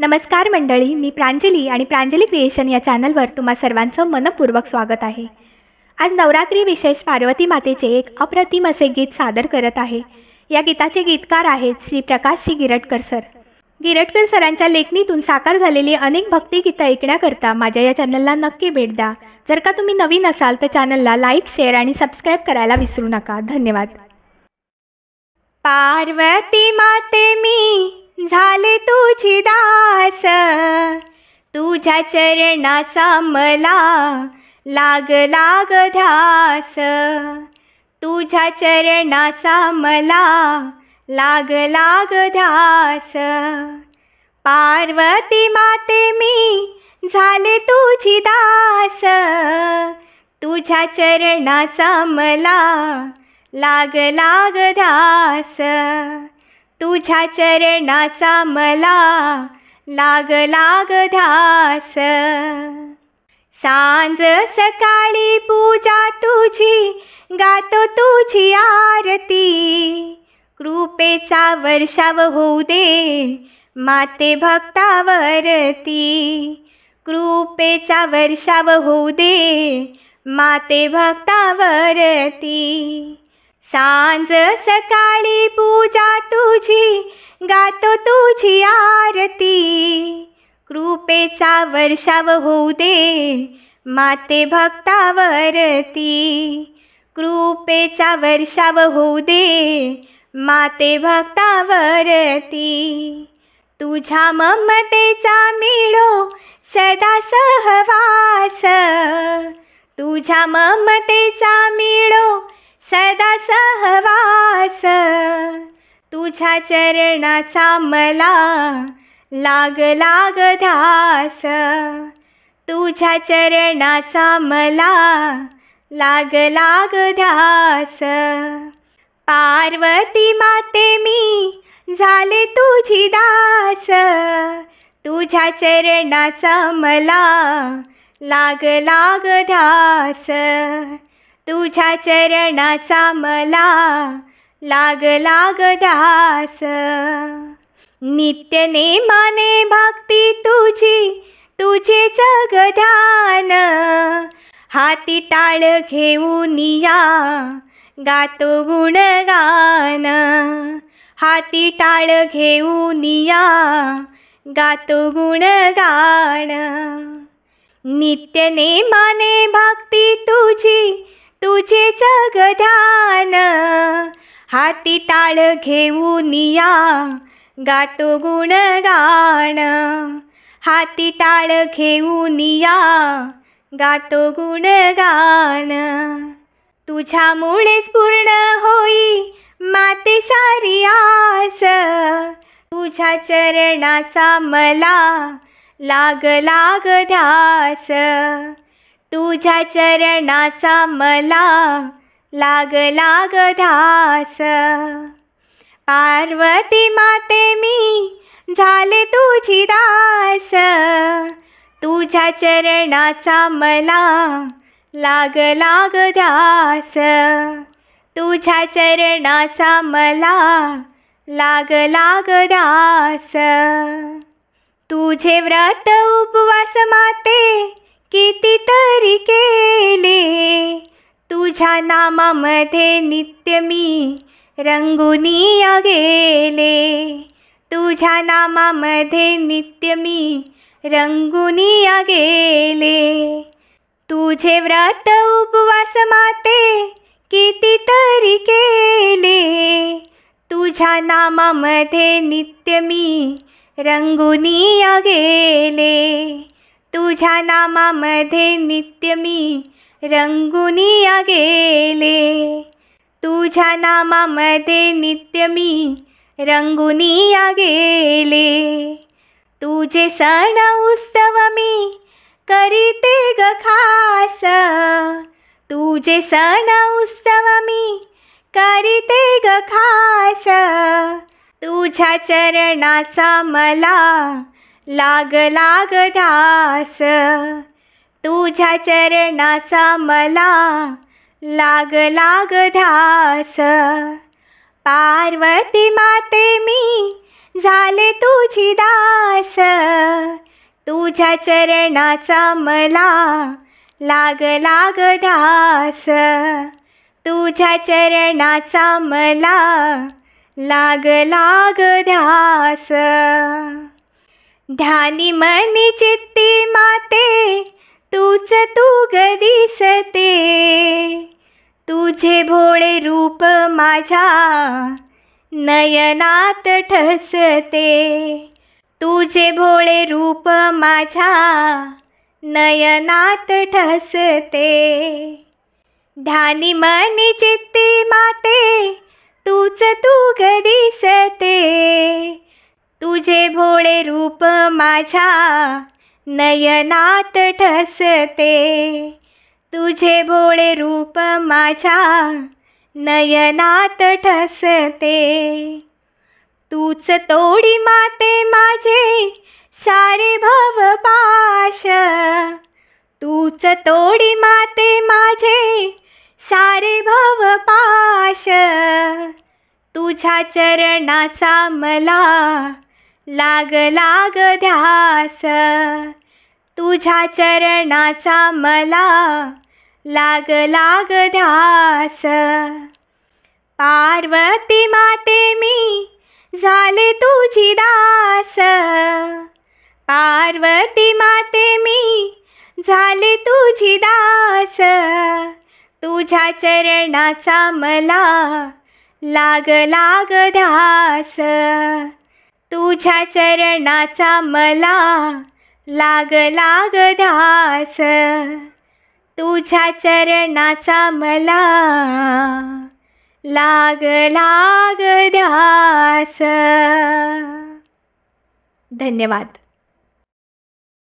नमस्कार मंडळी मी प्रांजली आणि प्रांजली क्रिएशन या चॅनलवर तुम्हा सर्वांचं मनपूर्वक स्वागत आहे आज नवरात्री विशेष पार्वती मातेचे एक अप्रतिम असे गीत सादर करत आहे या गीताचे गीतकार आहेत श्री प्रकाशजी गिरटकर सर गिरटकर सरांच्या लेखणीतून साकार झालेली अनेक भक्तिगीतं ऐकण्याकरता माझ्या या चॅनलला नक्की भेट द्या जर का तुम्ही नवीन असाल तर चॅनलला लाईक शेअर आणि सबस्क्राईब करायला विसरू नका धन्यवाद पार्वती माते मी झाले तुझी दास तुझ्या चरणाचा मला लाग लाग ध्यास तुझ्या चरणाचा मला लाग लाग ध्यास पार्वती माते मी झाले तुझी दास तुझ्या चरणाचा मला लाग लाग ध्यास तुझ्या चरणाचा मला लाग लाग ध्यास सांज सकाळी पूजा तुझी गातो तुझी आरती कृपेचा वर्षाव होऊ दे माते भक्तावरती कृपेचा वर्षाव होऊ दे माते भक्तावरती सांज सकाळी पूजा तुझी गातो तुझी आरती कृपेचा वर्षाव होऊ दे माते भक्तावरती कृपेचा वर्षाव होऊ दे माते भक्तावरती तुझ्या ममतेचा मेळो सदा सहवास तुझ्या ममतेचा मेळो सदा सहवास तुझ्या चरणाचा मला लाग लाग ध्यास तुझ्या चरणाचा मला लाग लाग ध्यास पार्वती माते मी झाले तुझी दास तुझ्या चरणाचा मला लाग लाग ध्यास तुझ्या चरणाचा मला लाग लाग दास, नित्य नेमाने भक्ती तुझी तुझे जग हाती टाळ घेऊन गातो गुणगान हाती टाळ घेऊन या गातो गुणगान नित्य नेमाने भक्ती तुझी तुझे जगध्यान हाती टाळ घेऊन या गातो गुणगान हाती टाळ घेऊन या गातो गुणगान तुझ्यामुळेच पूर्ण होई माते सारी आस तुझ्या चरणाचा मला लाग लाग ध्यास तुझ्या चरणाचा मला लाग लाग धास पार्वती माते मी झाले तुझी दास तुझ्या चरणाचा मला लाग लाग धास तुझ्या चरणाचा मला लाग लाग दास तुझे व्रत उपवास माते किती तरी केले तुझ्या नामामध्ये नित्य मी रंगुनी गेले तुझ्या नामामध्ये नित्य मी रंगुनी गेले तुझे व्रत उपवास माते किती तरी केले तुझ्या नामामध्ये नित्य मी रंगुनी गेले तुझ्या नामामध्ये नित्य मी रंगुनी गेले तुझ्या नामामध्ये नित्य मी रंगुनी गेले तुझे सण उत्सव मी करीते ग खास तुझे सण उत्सव मी करीते ग खास तुझ्या चरणाचा मला लाग लाग दास तुझ्या चरणाचा मला लाग लाग धास पार्वती माते मी झाले तुझी दास तुझ्या चरणाचा मला लाग लाग धास तुझ्या चरणाचा मला लाग लाग ध्यास ध्यानी मनी चित्ती माते तूच तू गदिसते तुझे भोळे रूप माझ्या नयनात ठसते तुझे भोळे रूप माझ्या नयनात ठसते ध्यानी मनी चित्ती माते तूच तू गदिसते तुझे भोळे रूप माझ्या नयनात ठसते तुझे भोळे रूप माझ्या नयनात ठसते तूच तोडी माते माझे सारे भव पाश तूच तोडी माते माझे सारे भव पाश तुझ्या चरणाचा मला लाग लाग ध्यास तुझ्या चरणाचा मला लाग लाग ध्यास पार्वती माते मी झाले तुझी दास पार्वती माते मी झाले तुझी दास तुझ्या चरणाचा मला लाग लाग ध्यास तुझ्या चरणाचा मला लाग लाग धास तुझ्या चरणाचा मला लाग लाग ध्यास धन्यवाद